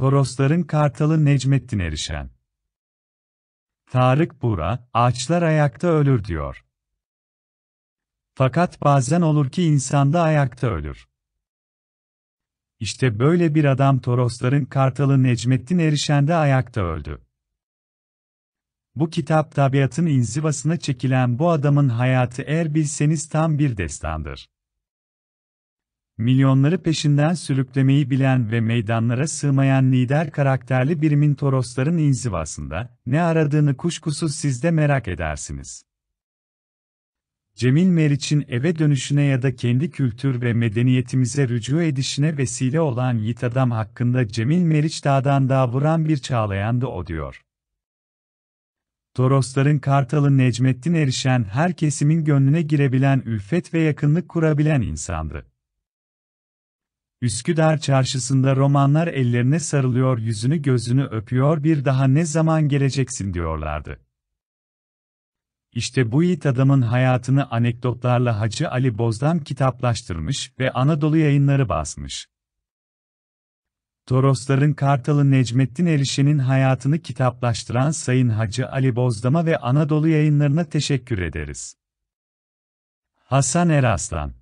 Torosların Kartalı Necmettin Erişen. Tarık Bura, ağaçlar ayakta ölür diyor. Fakat bazen olur ki insanda ayakta ölür. İşte böyle bir adam Torosların Kartalı Necmettin Erişen'de ayakta öldü. Bu kitap tabiatın inzivasına çekilen bu adamın hayatı eğer bilseniz tam bir destandır milyonları peşinden sürüklemeyi bilen ve meydanlara sığmayan lider karakterli birimin Torosların inzivasında, ne aradığını kuşkusuz siz de merak edersiniz. Cemil Meriç'in eve dönüşüne ya da kendi kültür ve medeniyetimize rücu edişine vesile olan yiğit adam hakkında Cemil Meriç dağdan dağa vuran bir çağlayandı o diyor. Torosların Kartalı Necmettin Erişen her kesimin gönlüne girebilen ülfet ve yakınlık kurabilen insandı. Üsküdar çarşısında romanlar ellerine sarılıyor yüzünü gözünü öpüyor bir daha ne zaman geleceksin diyorlardı. İşte bu yiğit adamın hayatını anekdotlarla Hacı Ali Bozdam kitaplaştırmış ve Anadolu yayınları basmış. Torosların Kartalı Necmettin Erişen'in hayatını kitaplaştıran Sayın Hacı Ali Bozdam'a ve Anadolu yayınlarına teşekkür ederiz. Hasan Eraslan